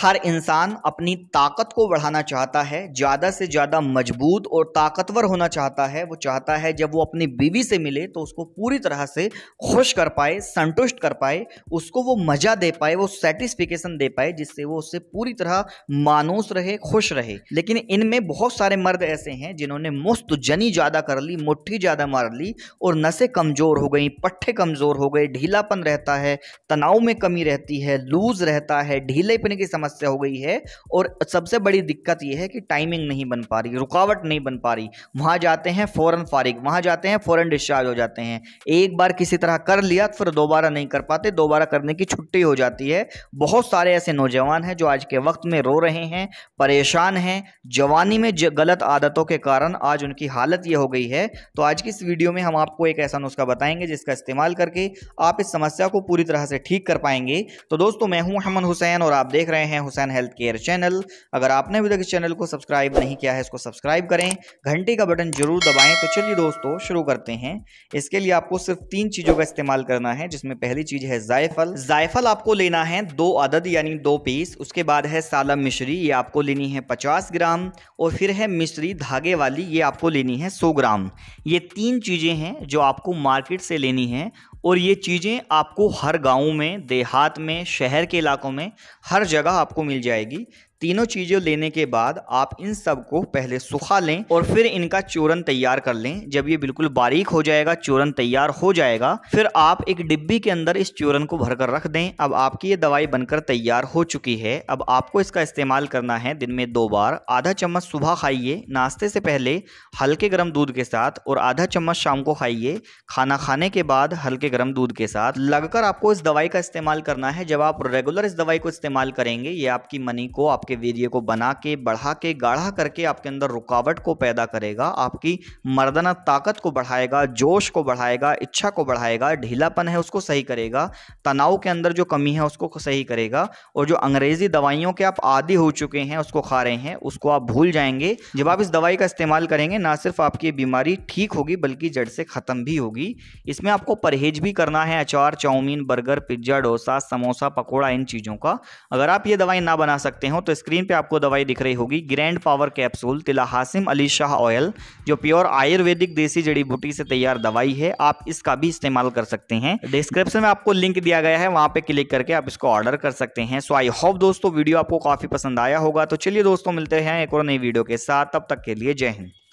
हर इंसान अपनी ताकत को बढ़ाना चाहता है ज़्यादा से ज़्यादा मजबूत और ताकतवर होना चाहता है वो चाहता है जब वो अपनी बीवी से मिले तो उसको पूरी तरह से खुश कर पाए संतुष्ट कर पाए उसको वो मज़ा दे पाए वो सेटिस्फिकेशन दे पाए जिससे वो उससे पूरी तरह मानूस रहे खुश रहे लेकिन इनमें बहुत सारे मर्द ऐसे हैं जिन्होंने मुफ्त जनी ज़्यादा कर ली मुठ्ठी ज़्यादा मार ली और नशे कमज़ोर हो गई पट्ठे कमज़ोर हो गए ढीलापन रहता है तनाव में कमी रहती है लूज रहता है ढीलेपन की समस्या समस्या हो गई है और सबसे बड़ी दिक्कत यह है कि टाइमिंग नहीं बन पा रही रुकावट नहीं बन पा रही वहाँ जाते हैं फ़ौरन फारिग वहाँ जाते हैं फ़ौरन डिस्चार्ज हो जाते हैं एक बार किसी तरह कर लिया तो फिर दोबारा नहीं कर पाते दोबारा करने की छुट्टी हो जाती है बहुत सारे ऐसे नौजवान हैं जो आज के वक्त में रो रहे हैं परेशान हैं जवानी में गलत आदतों के कारण आज उनकी हालत ये हो गई है तो आज की इस वीडियो में हम आपको एक ऐसा नुस्खा बताएंगे जिसका इस्तेमाल करके आप इस समस्या को पूरी तरह से ठीक कर पाएंगे तो दोस्तों मैं हूं अहमद हुसैन और आप देख रहे हैं हैं हुसैन हेल्थ केयर चैनल अगर आपने अभी तक इस चैनल को सब्सक्राइब नहीं किया है इसको सब्सक्राइब करें घंटी का बटन जरूर दबाएं तो चलिए दोस्तों शुरू करते हैं इसके लिए आपको सिर्फ तीन चीज़ों का इस्तेमाल करना है जिसमें पहली चीज़ है जायफल जायफल आपको लेना है दो अदद यानी दो पीस उसके बाद है सालम मिश्री ये आपको लेनी है पचास ग्राम और फिर है मिश्री धागे वाली ये आपको लेनी है सौ ग्राम ये तीन चीज़ें हैं जो आपको मार्केट से लेनी है और ये चीज़ें आपको हर गांव में देहात में शहर के इलाकों में हर जगह आपको मिल जाएगी तीनों चीज़ें लेने के बाद आप इन सब को पहले सुखा लें और फिर इनका चूरन तैयार कर लें जब ये बिल्कुल बारीक हो जाएगा चूरन तैयार हो जाएगा फिर आप एक डिब्बी के अंदर इस चूरन को भरकर रख दें अब आपकी ये दवाई बनकर तैयार हो चुकी है अब आपको इसका इस्तेमाल करना है दिन में दो बार आधा चम्मच सुबह खाइए नाश्ते से पहले हल्के गर्म दूध के साथ और आधा चम्मच शाम को खाइए खाना खाने के बाद हल्के गर्म दूध के साथ लगकर आपको इस दवाई का इस्तेमाल करना है जब आप रेगुलर इस दवाई को इस्तेमाल करेंगे ये आपकी मनी को आप आपके वीर्य को बना के बढ़ा के गाढ़ा करके आपके अंदर रुकावट को पैदा करेगा आपकी मर्दाना ताकत को बढ़ाएगा जोश को बढ़ाएगा इच्छा को बढ़ाएगा ढीलापन है उसको सही करेगा तनाव के अंदर जो कमी है उसको सही करेगा और जो अंग्रेज़ी दवाइयों के आप आदि हो चुके हैं उसको खा रहे हैं उसको आप भूल जाएंगे जब आप इस दवाई का इस्तेमाल करेंगे ना सिर्फ आपकी बीमारी ठीक होगी बल्कि जड़ से ख़त्म भी होगी इसमें आपको परहेज भी करना है अचार chowmein burger pizza dosa samosa pakora इन चीज़ों का अगर आप ये दवाई ना बना सकते हो तो स्क्रीन पे आपको दवाई दिख रही होगी ग्रैंड पावर कैप्सूल तिला हासिम अली शाह ऑयल जो प्योर आयुर्वेदिक देसी जड़ी बूटी से तैयार दवाई है आप इसका भी इस्तेमाल कर सकते हैं डिस्क्रिप्शन में आपको लिंक दिया गया है वहां पे क्लिक करके आप इसको ऑर्डर कर सकते हैं सो आई होप दोस्तों वीडियो आपको काफी पसंद आया होगा तो चलिए दोस्तों मिलते हैं एक और नई वीडियो के साथ तब तक के लिए जय हिंद